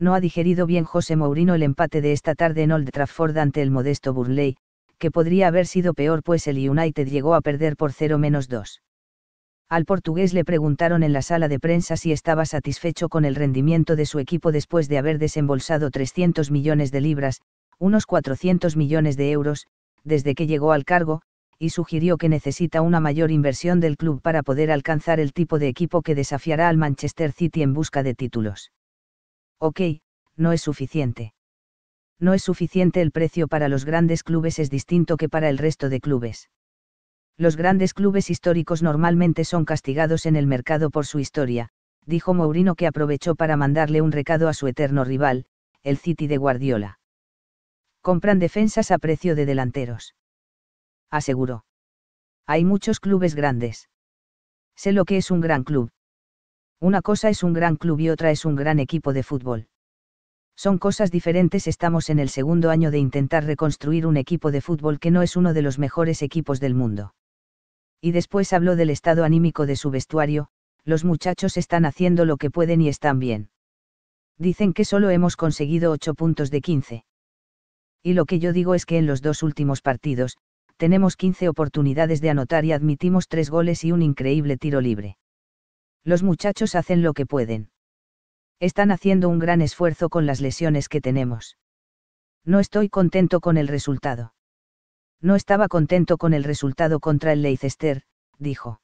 no ha digerido bien José Mourinho el empate de esta tarde en Old Trafford ante el modesto Burnley, que podría haber sido peor pues el United llegó a perder por 0-2. Al portugués le preguntaron en la sala de prensa si estaba satisfecho con el rendimiento de su equipo después de haber desembolsado 300 millones de libras, unos 400 millones de euros, desde que llegó al cargo, y sugirió que necesita una mayor inversión del club para poder alcanzar el tipo de equipo que desafiará al Manchester City en busca de títulos ok, no es suficiente. No es suficiente el precio para los grandes clubes es distinto que para el resto de clubes. Los grandes clubes históricos normalmente son castigados en el mercado por su historia, dijo Mourinho que aprovechó para mandarle un recado a su eterno rival, el City de Guardiola. Compran defensas a precio de delanteros. Aseguró. Hay muchos clubes grandes. Sé lo que es un gran club. Una cosa es un gran club y otra es un gran equipo de fútbol. Son cosas diferentes, estamos en el segundo año de intentar reconstruir un equipo de fútbol que no es uno de los mejores equipos del mundo. Y después habló del estado anímico de su vestuario, los muchachos están haciendo lo que pueden y están bien. Dicen que solo hemos conseguido 8 puntos de 15. Y lo que yo digo es que en los dos últimos partidos, tenemos 15 oportunidades de anotar y admitimos 3 goles y un increíble tiro libre. Los muchachos hacen lo que pueden. Están haciendo un gran esfuerzo con las lesiones que tenemos. No estoy contento con el resultado. No estaba contento con el resultado contra el Leicester, dijo.